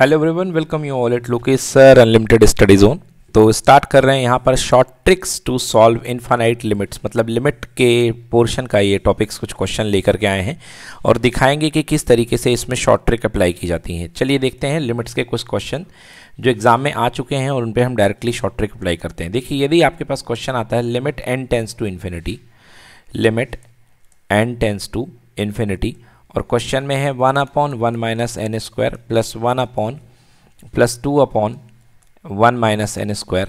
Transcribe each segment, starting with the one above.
Hello everyone welcome you all at Lokesh sir unlimited study zone तो start कर रहे हैं यहाँ पर short tricks to solve infinite limits मतलब लिमिट के पोर्शन का ये टॉपिक्स कुछ क्वेश्चन लेकर के आए हैं और दिखाएंगे कि किस तरीके से इसमें शॉर्ट ट्रिक अप्लाई की जाती है चलिए देखते हैं लिमिट्स के कुछ क्वेश्चन जो एग्जाम में आ चुके हैं और उन पर हम डायरेक्टली शॉर्ट ट्रिक अप्लाई करते हैं देखिए यदि आपके पास क्वेश्चन आता है limit n tends to infinity limit n tends to infinity और क्वेश्चन में है one upon one minus n square plus one upon plus two upon one minus n square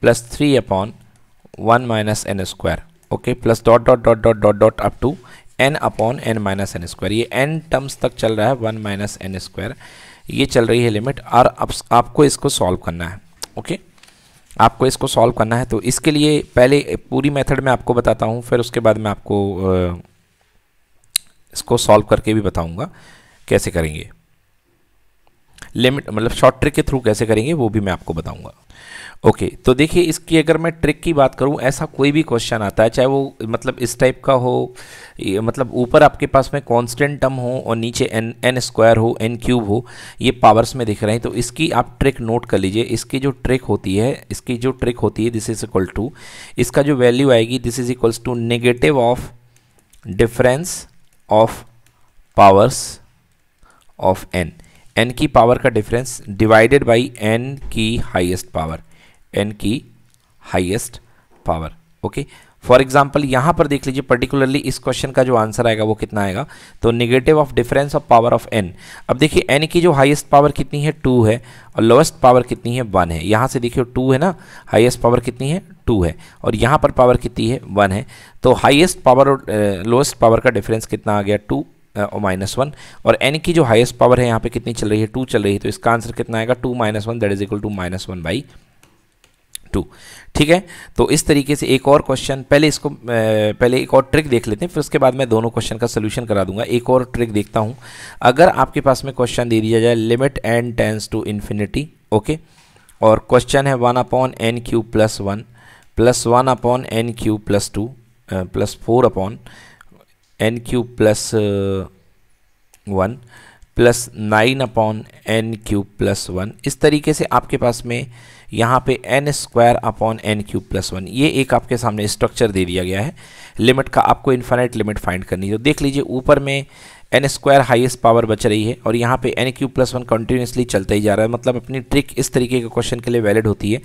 plus three upon one minus n square okay plus dot dot dot dot dot dot up to n upon n minus n square ये n terms तक चल रहा है one minus n square ये चल रही है limit और अब आपको इसको सॉल्व करना है ओके okay? आपको इसको सॉल्व करना है तो इसके लिए पहले पूरी मेथड में आपको बताता हूँ फिर उसके बाद मैं आपको इसको सॉल्व करके भी बताऊंगा कैसे करेंगे लिमिट मतलब शॉर्ट ट्रिक के थ्रू कैसे करेंगे वो भी मैं आपको बताऊंगा ओके okay, तो देखिए इसकी अगर मैं ट्रिक की बात करूं ऐसा कोई भी क्वेश्चन आता है चाहे वो मतलब इस टाइप का हो मतलब ऊपर आपके पास में कांस्टेंट टर्म हो और नीचे एन एन स्क्वायर हो एन क्यूब हो ये पावर्स में दिख रहे हैं तो इसकी आप ट्रिक नोट कर लीजिए इसकी जो ट्रिक होती है इसकी जो ट्रिक होती है दिस इज इक्वल टू इसका जो वैल्यू आएगी this is equals to negative of difference of powers of n n की पावर का डिफरेंस डिवाइडेड बाय एन की हाईएस्ट पावर एन की highest power okay okay? For example यहाँ पर देख लीजिए पर्टिकुलरली इस क्वेश्चन का जो आंसर आएगा वो कितना आएगा तो negative of difference of power of n अब देखिए एन की जो हाईएस्ट पावर कितनी है टू है और लोएस्ट पावर कितनी है वन है यहाँ से देखिए टू है ना हाइएस्ट पावर कितनी है टू है और यहाँ पर पावर कितनी है वन है तो हाइएस्ट पावर और लोएस्ट पावर का डिफरेंस कितना आ गया टू और माइनस वन और एन की जो हाईएस्ट पावर है यहाँ पर कितनी चल रही है टू चल रही है तो इसका आंसर कितना आएगा two minus one that is equal to minus one by two ठीक है तो इस तरीके से एक और क्वेश्चन पहले इसको पहले एक और ट्रिक देख लेते हैं फिर उसके बाद मैं दोनों क्वेश्चन का सोल्यूशन करा दूंगा एक और ट्रिक देखता हूँ अगर आपके पास में क्वेश्चन दे दिया जाए limit n tends to infinity okay और क्वेश्चन है one upon n cube plus one plus one upon n cube plus two plus four upon n cube plus one plus nine upon n cube plus one इस तरीके से आपके पास में यहाँ पे n square upon n cube plus one ये एक आपके सामने स्ट्रक्चर दे दिया गया है लिमिट का आपको इन्फाइनाइट लिमिट फाइंड करनी है तो देख लीजिए ऊपर में एन स्क्वायर हाइएस्ट पावर बच रही है और यहाँ पे n cube plus one continuously चलता ही जा रहा है मतलब अपनी ट्रिक इस तरीके के क्वेश्चन के लिए वैलिड होती है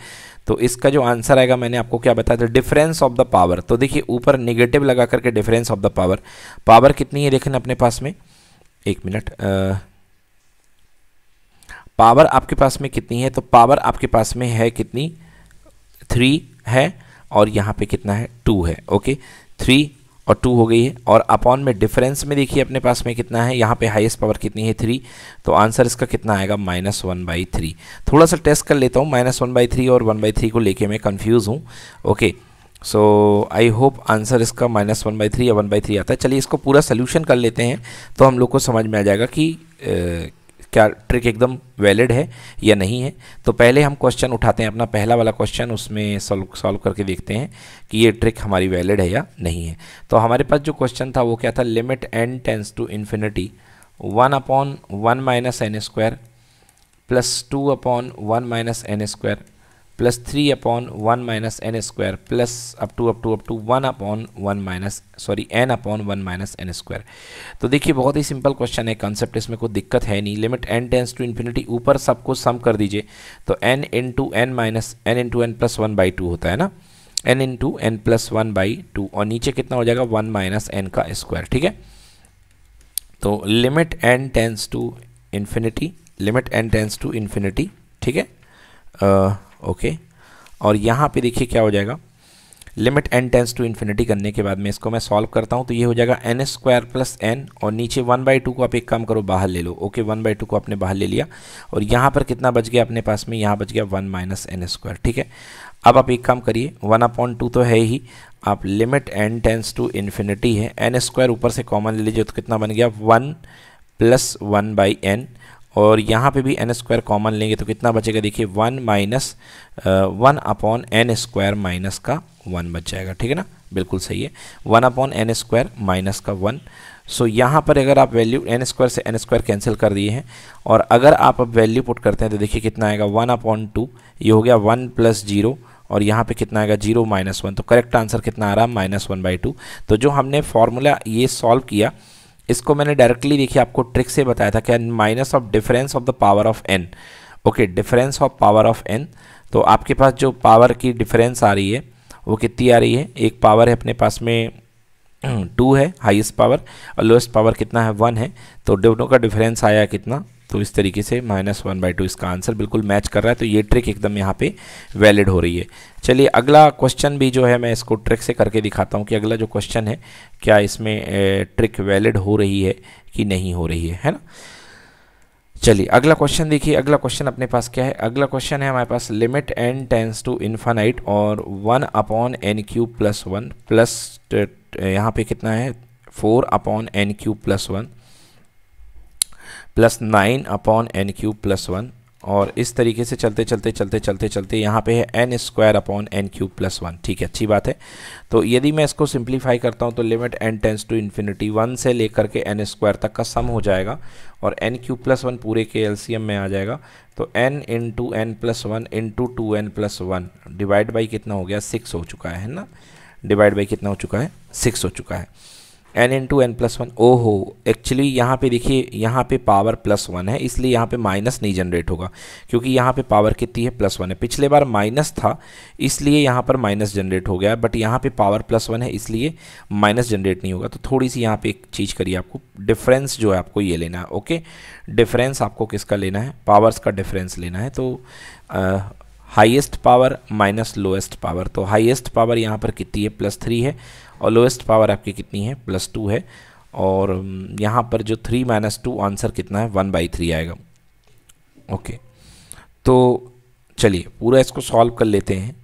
तो इसका जो आंसर आएगा मैंने आपको क्या बताया था डिफरेंस ऑफ द पावर तो देखिए ऊपर निगेटिव लगा करके difference of the power power कितनी है देखें अपने पास में एक मिनट पावर आपके पास में कितनी है तो पावर आपके पास में है कितनी थ्री है और यहाँ पे कितना है टू है ओके थ्री और टू हो गई है और अपॉन में डिफरेंस में देखिए अपने पास में कितना है यहाँ पे हाईएस्ट पावर कितनी है थ्री तो आंसर इसका कितना आएगा माइनस वन बाई थ्री थोड़ा सा टेस्ट कर लेता हूँ माइनस वन बाई थ्री और वन बाई थ्री को लेके मैं कन्फ्यूज़ हूँ okay okay. So I hope answer इसका माइनस वन बाई थ्री या वन बाई थ्री आता है चलिए इसको पूरा सोल्यूशन कर लेते हैं तो हम लोग को समझ में आ जाएगा कि ए, क्या ट्रिक एकदम वैलिड है या नहीं है तो पहले हम क्वेश्चन उठाते हैं अपना पहला वाला क्वेश्चन उसमें सॉल्व सॉल्व करके देखते हैं कि ये ट्रिक हमारी वैलिड है या नहीं है तो हमारे पास जो क्वेश्चन था वो क्या था limit n tends to infinity one upon one minus n square plus two upon one minus n square plus three upon one minus n square plus up to up to up to one upon one minus sorry n upon one minus n square तो देखिए बहुत ही simple question है concept इसमें कोई दिक्कत है नहीं limit n tends to infinity ऊपर सबको सम कर दीजिए तो n into n minus n into n plus one by two होता है ना n into n plus one by two और नीचे कितना हो जाएगा वन माइनस एन का स्क्वायर ठीक है तो limit n tends to infinity limit n tends to infinity ठीक है ओके और यहाँ पे देखिए क्या हो जाएगा limit n tends to infinity करने के बाद में इसको मैं सॉल्व करता हूँ तो ये हो जाएगा एन स्क्वायर प्लस एन और नीचे वन बाई टू को आप एक काम करो बाहर ले लो ओके वन बाई टू को आपने बाहर ले लिया और यहाँ पर कितना बच गया अपने पास में यहाँ बच गया वन माइनस एन स्क्वायर ठीक है अब आप एक काम करिए वन अपॉइंट टू तो है ही आप limit n tends to infinity है एन स्क्वायर ऊपर से कॉमन ले लीजिए तो कितना बन गया one plus one by n और यहाँ पे भी एन स्क्वायर कॉमन लेंगे तो कितना बचेगा देखिए one minus one upon n square minus का वन बच जाएगा ठीक है ना बिल्कुल सही है one upon n square minus का वन सो so, यहाँ पर अगर आप वैल्यू एन स्क्वायर से एन स्क्वायर कैंसिल कर दिए हैं और अगर आप अब वैल्यू पुट करते हैं तो देखिए कितना आएगा वन अपॉन टू ये हो गया वन प्लस जीरो और यहाँ पे कितना आएगा जीरो माइनस वन तो करेक्ट आंसर कितना आ रहा है माइनस वन बाई टू तो जो हमने फॉर्मूला ये सॉल्व किया इसको मैंने डायरेक्टली देखिए आपको ट्रिक से बताया था कि minus of difference of the power of n okay difference of power of n तो आपके पास जो पावर की डिफरेंस आ रही है वो कितनी आ रही है एक पावर है अपने पास में टू है हाईएस्ट पावर और लोएस्ट पावर कितना है वन है तो दोनों का डिफरेंस आया कितना तो इस तरीके से माइनस वन बाई टू इसका आंसर बिल्कुल मैच कर रहा है तो ये ट्रिक एकदम यहाँ पे वैलिड हो रही है चलिए अगला क्वेश्चन भी जो है मैं इसको ट्रिक से करके दिखाता हूँ कि अगला जो क्वेश्चन है क्या इसमें ट्रिक वैलिड हो रही है कि नहीं हो रही है है ना चलिए अगला क्वेश्चन देखिए अगला क्वेश्चन अपने पास क्या है अगला क्वेश्चन है हमारे पास limit n tends to infinite और one upon n cube plus one plus यहाँ पे कितना है four upon n cube plus one plus nine upon n cube plus one और इस तरीके से चलते चलते चलते चलते चलते यहाँ पे है n square upon n cube plus one ठीक है अच्छी बात है तो यदि मैं इसको सिंप्लीफाई करता हूँ तो limit n tends to infinity one से लेकर के एन स्क्वायर तक का सम हो जाएगा और एन क्यूब प्लस वन पूरे के एम में आ जाएगा तो n into n plus one into two n plus one divide by कितना हो गया सिक्स हो चुका है ना डिवाइड बाई कितना हो चुका है सिक्स हो चुका है n into n plus one ओहो एक्चुअली यहाँ पे देखिए यहाँ पे पावर प्लस वन है इसलिए यहाँ पे माइनस नहीं जनरेट होगा क्योंकि यहाँ पे पावर कितनी है प्लस वन है पिछले बार माइनस था इसलिए यहाँ पर माइनस जनरेट हो गया बट यहाँ पे पावर प्लस वन है इसलिए माइनस जनरेट नहीं होगा तो थोड़ी सी यहाँ पे एक चीज़ करिए आपको डिफरेंस जो है आपको ये लेना है ओके डिफरेंस आपको किसका लेना है पावर्स का डिफरेंस लेना है तो highest power minus lowest power तो हाईएस्ट पावर यहाँ पर कितनी है प्लस थ्री है और लोएस्ट पावर आपकी कितनी है प्लस टू है और यहाँ पर जो थ्री माइनस टू आंसर कितना है वन बाई थ्री आएगा ओके तो चलिए पूरा इसको सॉल्व कर लेते हैं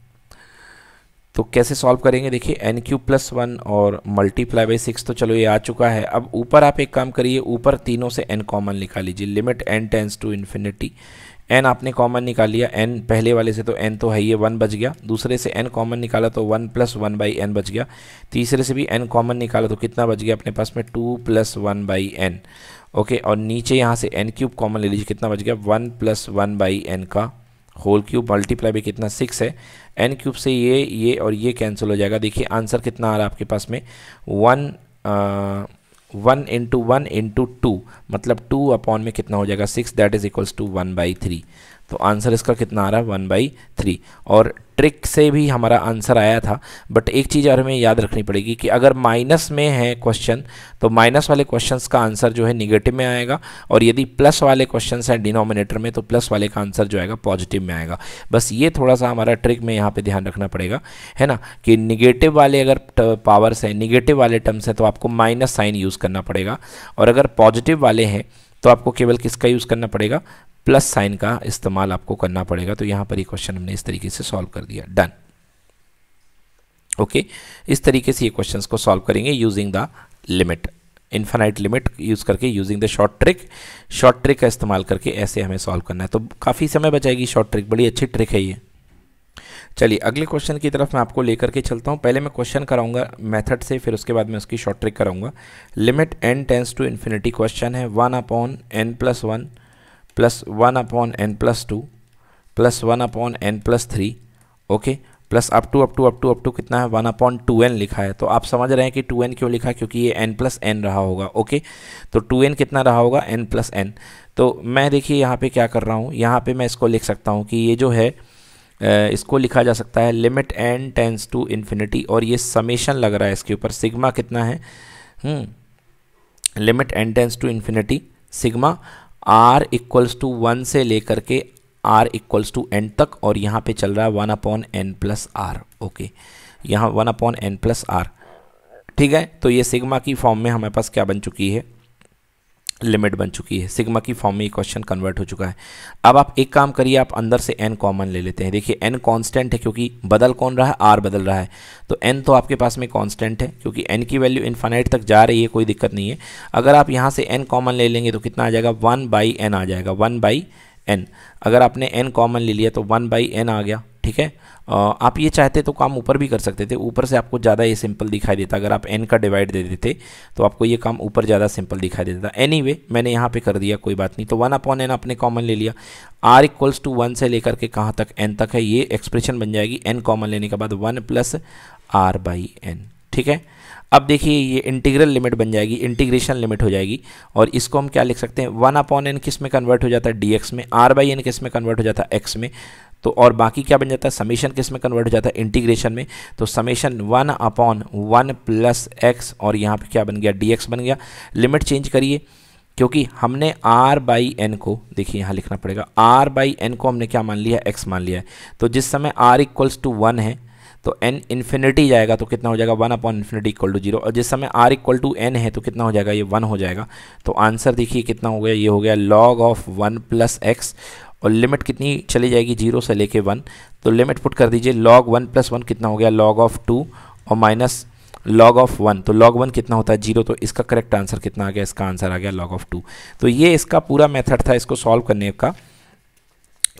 तो कैसे सॉल्व करेंगे देखिए एन क्यू प्लस वन और मल्टीप्लाई बाई सिक्स तो चलो ये आ चुका है अब ऊपर आप एक काम करिए ऊपर तीनों से एन कॉमन निकाल लीजिए limit n tends to infinity n आपने कॉमन निकाल लिया एन पहले वाले से तो एन तो है ये वन बच गया दूसरे से एन कॉमन निकाला तो one plus one by n बच गया तीसरे से भी एन कॉमन निकाला तो कितना बच गया अपने पास में two plus one by n okay और नीचे यहाँ से एन क्यूब कॉमन ले लीजिए कितना बच गया one plus one by n का होल क्यूब मल्टीप्लाई भी कितना सिक्स है एन क्यूब से ये ये और ये कैंसिल हो जाएगा देखिए आंसर कितना आ रहा है आपके पास में one one into one into two मतलब टू अपॉन में कितना हो जाएगा six that is equals to one by three तो आंसर इसका कितना आ रहा है वन बाई थ्री और ट्रिक से भी हमारा आंसर आया था बट एक चीज़ और हमें याद रखनी पड़ेगी कि अगर माइनस में है क्वेश्चन तो माइनस वाले क्वेश्चंस का आंसर जो है निगेटिव में आएगा और यदि प्लस वाले क्वेश्चंस हैं डिनोमिनेटर में तो प्लस वाले का आंसर जो आएगा पॉजिटिव में आएगा बस ये थोड़ा सा हमारा ट्रिक में यहाँ पर ध्यान रखना पड़ेगा है ना कि निगेटिव वाले अगर पावर्स हैं निगेटिव वाले टर्म्स हैं तो आपको माइनस साइन यूज़ करना पड़ेगा और अगर पॉजिटिव वाले हैं तो आपको केवल किसका यूज़ करना पड़ेगा प्लस साइन का इस्तेमाल आपको करना पड़ेगा तो यहाँ पर ये क्वेश्चन हमने इस तरीके से सॉल्व कर दिया डन ओके okay, इस तरीके से ये क्वेश्चंस को सॉल्व करेंगे using the limit infinite limit use करके using the short trick short trick का इस्तेमाल करके ऐसे हमें सॉल्व करना है तो काफ़ी समय बचाएगी शॉर्ट ट्रिक बड़ी अच्छी ट्रिक है ये चलिए अगले क्वेश्चन की तरफ मैं आपको लेकर के चलता हूँ पहले मैं क्वेश्चन कराऊंगा मेथड से फिर उसके बाद मैं उसकी शॉर्ट ट्रिक कराऊंगा limit n tends to infinity question है one upon n plus one plus one upon n plus two plus one upon n plus three okay plus up to up to up to up to कितना है one upon two N लिखा है तो आप समझ रहे हैं कि टू एन क्यों लिखा है क्योंकि ये एन प्लस एन रहा होगा ओके तो टू एन कितना रहा होगा एन प्लस एन तो मैं देखिए यहाँ पे क्या कर रहा हूँ यहाँ पे मैं इसको लिख सकता हूँ कि ये जो है इसको लिखा जा सकता है limit n tends to infinity और ये समेशन लग रहा है इसके ऊपर सिग्मा कितना है hmm, limit n tends to infinity sigma r equals to one से लेकर के आर इक्वल्स टू एन तक और यहाँ पे चल रहा है one upon n plus r okay यहाँ one upon n plus r ठीक है तो ये सिग्मा की फॉर्म में हमारे पास क्या बन चुकी है लिमिट बन चुकी है सिग्मा की फॉर्म में ये क्वेश्चन कन्वर्ट हो चुका है अब आप एक काम करिए आप अंदर से एन कॉमन ले लेते हैं देखिए एन कांस्टेंट है क्योंकि बदल कौन रहा है आर बदल रहा है तो एन तो आपके पास में कांस्टेंट है क्योंकि एन की वैल्यू इन्फाइनाइट तक जा रही है कोई दिक्कत नहीं है अगर आप यहाँ से एन कॉमन ले लेंगे तो कितना आ जाएगा वन बाई एन आ जाएगा वन बाई एन अगर आपने एन कॉमन ले लिया तो वन बाई एन आ गया ठीक है आप ये चाहते तो काम ऊपर भी कर सकते थे ऊपर से आपको ज़्यादा ये सिंपल दिखाई देता अगर आप एन का डिवाइड दे देते तो आपको ये काम ऊपर ज़्यादा सिंपल दिखाई देता एनी anyway, मैंने यहाँ पे कर दिया कोई बात नहीं तो वन अपॉन एन आपने कॉमन ले लिया आर इक्वल्स टू वन से लेकर के कहाँ तक एन तक है ये एक्सप्रेशन बन जाएगी एन कॉमन लेने के बाद one plus r by n ठीक है अब देखिए ये इंटीग्रल लिमिट बन जाएगी इंटीग्रेशन लिमिट हो जाएगी और इसको हम क्या लिख सकते हैं वन अपॉन एन किस में कन्वर्ट हो जाता है डी एक्स में आर बाई एन किस में कन्वर्ट हो जाता है एक्स में तो और बाकी क्या बन जाता है समेशन किस में कन्वर्ट हो जाता है इंटीग्रेशन में तो summation one upon one plus x और यहाँ पे क्या बन गया डी एक्स बन गया लिमिट चेंज करिए क्योंकि हमने r बाई एन को देखिए यहाँ लिखना पड़ेगा r बाई एन को हमने क्या मान लिया x मान लिया है तो जिस समय r इक्वल्स टू वन है तो n इन्फिनिटी जाएगा तो कितना हो जाएगा one upon infinity equal to zero और जिस समय r इक्वल टू एन है तो कितना हो जाएगा ये वन हो जाएगा तो आंसर देखिए कितना हो गया ये हो गया log of one plus x और लिमिट कितनी चली जाएगी जीरो से लेके वन तो लिमिट पुट कर दीजिए लॉग वन प्लस वन कितना हो गया लॉग ऑफ टू और माइनस लॉग ऑफ वन तो लॉग वन कितना होता है जीरो तो इसका करेक्ट आंसर कितना आ गया इसका आंसर आ गया लॉग ऑफ टू तो ये इसका पूरा मेथड था इसको सॉल्व करने का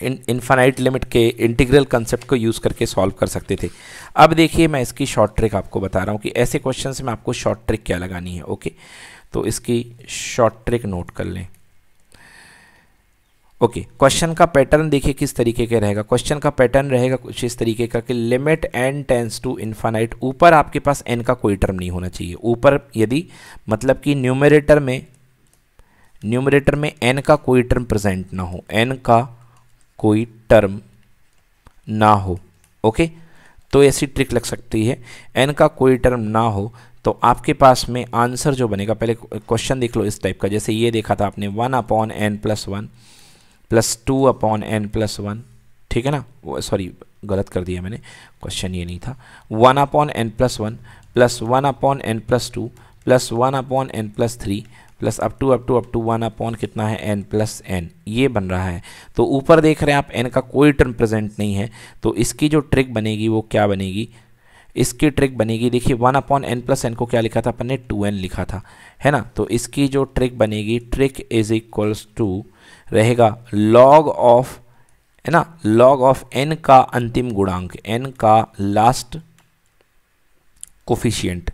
इन इन्फानाइट लिमिट के इंटीग्रल कंसेप्ट को यूज़ करके सॉल्व कर सकते थे अब देखिए मैं इसकी शॉर्ट ट्रिक आपको बता रहा हूँ कि ऐसे क्वेश्चन में आपको शॉर्ट ट्रिक क्या लगानी है ओके तो इसकी शॉर्ट ट्रिक नोट कर लें ओके okay, क्वेश्चन का पैटर्न देखिए किस तरीके के रहेगा क्वेश्चन का पैटर्न रहेगा कुछ इस तरीके का कि limit n tends to infinite ऊपर आपके पास एन का कोई टर्म नहीं होना चाहिए ऊपर यदि मतलब कि न्यूमरेटर में न्यूमरेटर में एन का कोई टर्म प्रेजेंट ना हो एन का कोई टर्म ना हो ओके okay? तो ऐसी ट्रिक लग सकती है एन का कोई टर्म ना हो तो आपके पास में आंसर जो बनेगा पहले क्वेश्चन देख लो इस टाइप का जैसे ये देखा था आपने one upon n plus one plus two upon n plus one ठीक है ना सॉरी गलत कर दिया मैंने क्वेश्चन ये नहीं था one upon n plus one plus one upon n plus two plus one upon n plus three plus up to up to up to one upon कितना है एन प्लस एन ये बन रहा है तो ऊपर देख रहे हैं आप एन का कोई टर्म प्रेजेंट नहीं है तो इसकी जो ट्रिक बनेगी वो क्या बनेगी इसकी ट्रिक बनेगी देखिए one upon n plus n को क्या लिखा था अपन ने टू एन लिखा था है ना तो इसकी जो ट्रिक बनेगी ट्रिक इज इक्वल्स टू रहेगा लॉग ऑफ है ना लॉग ऑफ एन का अंतिम गुणांक एन का लास्ट कोफिशियंट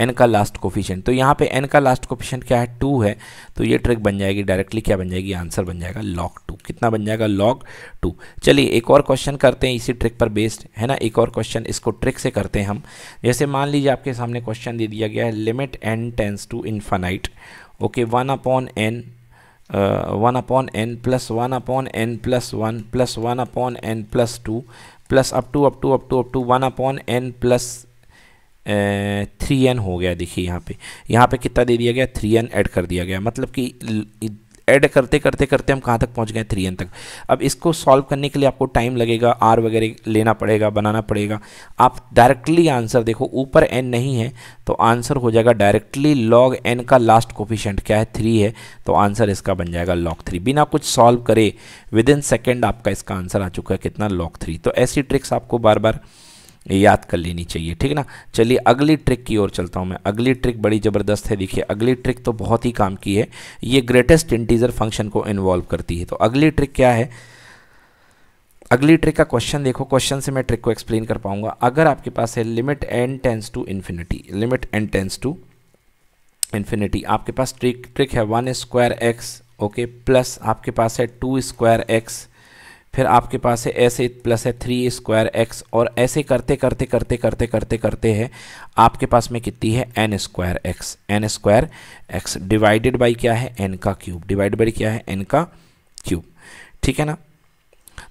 एन का लास्ट कोफिशियंट तो यहाँ पे एन का लास्ट कोफिशियंट क्या है टू है तो ये ट्रिक बन जाएगी डायरेक्टली क्या बन जाएगी आंसर बन जाएगा लॉग टू कितना बन जाएगा लॉग टू चलिए एक और क्वेश्चन करते हैं इसी ट्रिक पर बेस्ड है ना एक और क्वेश्चन इसको ट्रिक से करते हैं हम जैसे मान लीजिए आपके सामने क्वेश्चन दे दिया गया है limit n tends to infinite okay one upon n one upon n plus one upon n plus one plus one upon n plus two plus up to up to up to up to one upon n plus three n हो गया देखिए यहाँ पे यहाँ पे कितना दे दिया गया थ्री एन ऐड कर दिया गया मतलब कि ऐड करते करते करते हम कहाँ तक पहुँच गए थ्री एन तक अब इसको सॉल्व करने के लिए आपको टाइम लगेगा आर वगैरह लेना पड़ेगा बनाना पड़ेगा आप डायरेक्टली आंसर देखो ऊपर एन नहीं है तो आंसर हो जाएगा डायरेक्टली लॉग एन का लास्ट कोफिशेंट क्या है थ्री है तो आंसर इसका बन जाएगा लॉग थ्री बिना कुछ सॉल्व करे विद इन सेकेंड आपका इसका आंसर आ चुका है कितना लॉग थ्री तो ऐसी ट्रिक्स आपको बार बार याद कर लेनी चाहिए ठीक ना चलिए अगली ट्रिक की ओर चलता हूँ मैं अगली ट्रिक बड़ी ज़बरदस्त है देखिए अगली ट्रिक तो बहुत ही काम की है ये ग्रेटेस्ट इंटीजर फंक्शन को इन्वॉल्व करती है तो अगली ट्रिक क्या है अगली ट्रिक का क्वेश्चन देखो क्वेश्चन से मैं ट्रिक को एक्सप्लेन कर पाऊंगा अगर आपके पास है limit n tends to infinity limit n tends to infinity आपके पास ट्रिक ट्रिक है one square x okay plus आपके पास है टू स्क्वायर एक्स फिर आपके पास है ऐसे प्लस है थ्री स्क्वायर एक्स और ऐसे करते करते करते करते करते करते हैं आपके पास में कितनी है n square x n square x divided by क्या है एन का क्यूब डिवाइड बाई क्या है एन का क्यूब ठीक है ना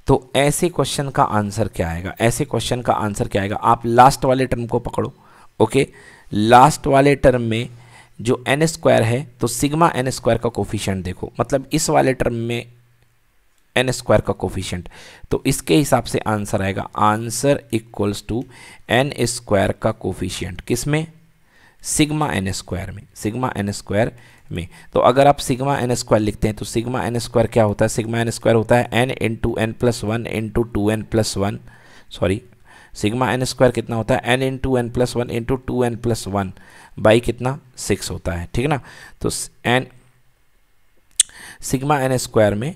तो ऐसे क्वेश्चन का आंसर क्या आएगा ऐसे क्वेश्चन का आंसर क्या आएगा आप लास्ट वाले टर्म को पकड़ो ओके लास्ट वाले टर्म में जो एन स्क्वायर है तो सिग्मा एन स्क्वायर का कोफिशियंट देखो मतलब इस वाले टर्म में एन स्क्वायर का कोफिशियंट तो इसके हिसाब से आंसर आएगा answer equals to n square का कोफिशियंट किस में सिग्मा एन स्क्वायर में सिग्मा एन स्क्वायर में तो अगर आप सिग्मा एन स्क्वायर लिखते हैं तो सिग्मा एन स्क्वायर क्या होता है सिग्मा एन स्क्वायर होता है n into n plus one into two n plus one sorry sigma n square कितना होता है n into n plus one into two n plus one by कितना six होता है ठीक ना तो एन सिग्मा एन स्क्वायर में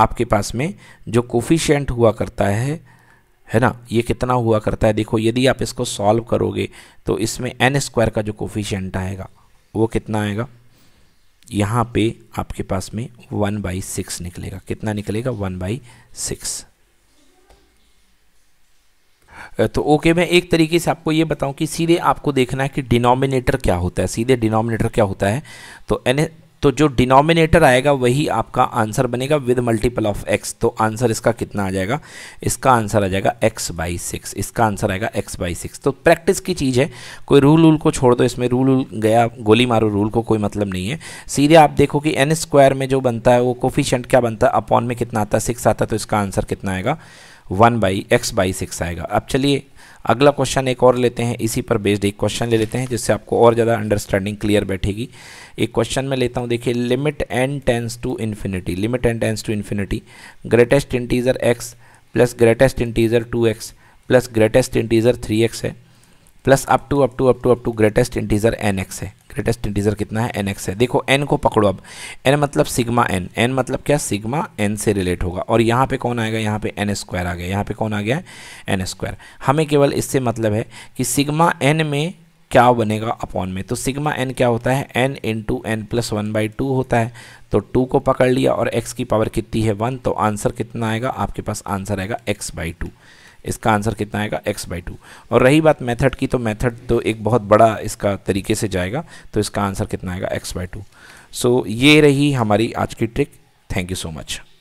आपके पास में जो कोफिशेंट हुआ करता है है ना ये कितना हुआ करता है देखो यदि आप इसको सॉल्व करोगे तो इसमें एन स्क्वायर का जो कोफिशेंट आएगा वो कितना आएगा यहाँ पे आपके पास में वन बाई सिक्स निकलेगा कितना निकलेगा वन बाई सिक्स तो ओके मैं एक तरीके से आपको ये बताऊं कि सीधे आपको देखना है कि डिनोमिनेटर क्या होता है सीधे डिनोमिनेटर क्या होता है तो एन तो जो डिनोमिनेटर आएगा वही आपका आंसर बनेगा विद मल्टीपल ऑफ एक्स तो आंसर इसका कितना आ जाएगा इसका आंसर आ जाएगा एक्स बाई सिक्स इसका आंसर आएगा एक्स बाई सिक्स तो प्रैक्टिस की चीज़ है कोई रूल रूल को छोड़ दो इसमें रूल रूल गया गोली मारो रूल को कोई मतलब नहीं है सीधे आप देखो कि एन स्क्वायर में जो बनता है वो कोफिशेंट क्या बनता है अपॉन में कितना आता है सिक्स आता है तो इसका आंसर कितना आएगा one by x by six आएगा अब चलिए अगला क्वेश्चन एक और लेते हैं इसी पर बेस्ड एक क्वेश्चन ले लेते हैं जिससे आपको और ज़्यादा अंडरस्टैंडिंग क्लियर बैठेगी एक क्वेश्चन मैं लेता हूँ देखिए limit n tends to infinity limit n tends to infinity greatest integer x plus greatest integer two x plus greatest integer three x है plus up to up to up to up to greatest integer n x है greatest integer कितना है N x है देखो N को पकड़ो अब N मतलब सिग्मा एन एन मतलब क्या सिग्मा एन से रिलेट होगा और यहाँ पे कौन आएगा यहाँ पे एन स्क्वायर आ गया यहाँ पे कौन आ गया एन स्क्वायर हमें केवल इससे मतलब है कि सिग्मा एन में क्या बनेगा अपॉन में तो सिग्मा एन क्या होता है n into n plus one by two होता है तो टू को पकड़ लिया और एक्स की पावर कितनी है वन तो आंसर कितना आएगा आपके पास आंसर आएगा एक्स बाई टू इसका आंसर कितना आएगा एक्स बाई टू और रही बात मेथड की तो मेथड तो एक बहुत बड़ा इसका तरीके से जाएगा तो इसका आंसर कितना आएगा एक्स बाई टू सो ये रही हमारी आज की trick thank you so much